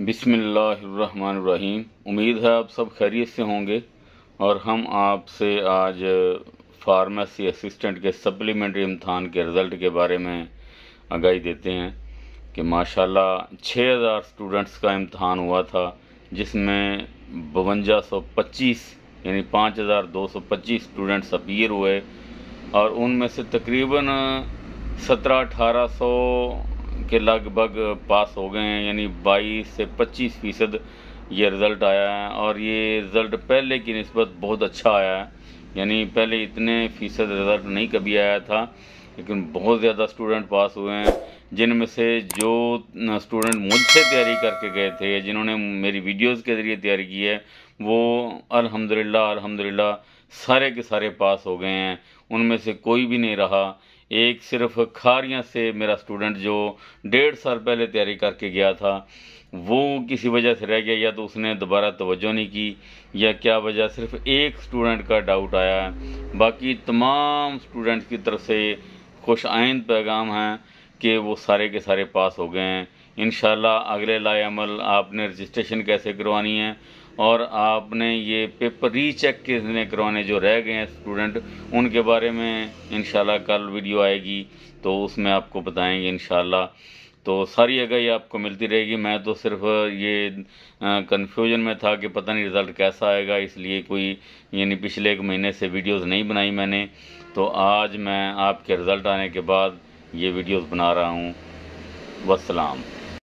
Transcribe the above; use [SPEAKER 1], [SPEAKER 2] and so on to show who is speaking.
[SPEAKER 1] बिसमीम उम्मीद है आप सब खैरियत से होंगे और हम आपसे आज फार्मेसी असिस्टेंट के सप्लीमेंट्री इम्तहान के रिज़ल्ट के बारे में आगाही देते हैं कि माशाल्लाह 6000 स्टूडेंट्स का इम्तहान हुआ था जिसमें बवंजा सौ पच्चीस यानी 5225 स्टूडेंट्स अपीयर हुए और उनमें से तकरीबन सत्रह अठारह सौ के लगभग पास हो गए हैं यानी बाईस से पच्चीस फ़ीसद ये रिज़ल्ट आया है और ये रिज़ल्ट पहले की नस्बत बहुत अच्छा आया है यानी पहले इतने फ़ीसद रिज़ल्ट नहीं कभी आया था लेकिन बहुत ज़्यादा स्टूडेंट पास हुए हैं जिनमें से जो स्टूडेंट मुझसे तैयारी करके गए थे जिन्होंने मेरी वीडियोस के ज़रिए तैयारी की है वो अल्हम्दुलिल्लाह अल्हम्दुलिल्लाह सारे के सारे पास हो गए हैं उनमें से कोई भी नहीं रहा एक सिर्फ खारियाँ से मेरा स्टूडेंट जो डेढ़ साल पहले तैयारी करके गया था वो किसी वजह से रह गया या तो उसने दोबारा तवज्जो नहीं की या क्या वजह सिर्फ एक स्टूडेंट का डाउट आया है बाकी तमाम स्टूडेंट की तरफ से खुश आइंद पैगाम हैं कि वो सारे के सारे पास हो गए हैं इन अगले लाएमल आपने रजिस्ट्रेशन कैसे करवानी है और आपने ये पेपर रीचेक कितने करवाने जो रह गए हैं स्टूडेंट उनके बारे में इन कल वीडियो आएगी तो उसमें आपको बताएंगे इन तो सारी आगाही आपको मिलती रहेगी मैं तो सिर्फ ये कन्फ्यूजन में था कि पता नहीं रिज़ल्ट कैसा आएगा इसलिए कोई यानी पिछले एक महीने से वीडियोस नहीं बनाई मैंने तो आज मैं आपके रिज़ल्ट आने के बाद ये वीडियोस बना रहा हूँ वसलाम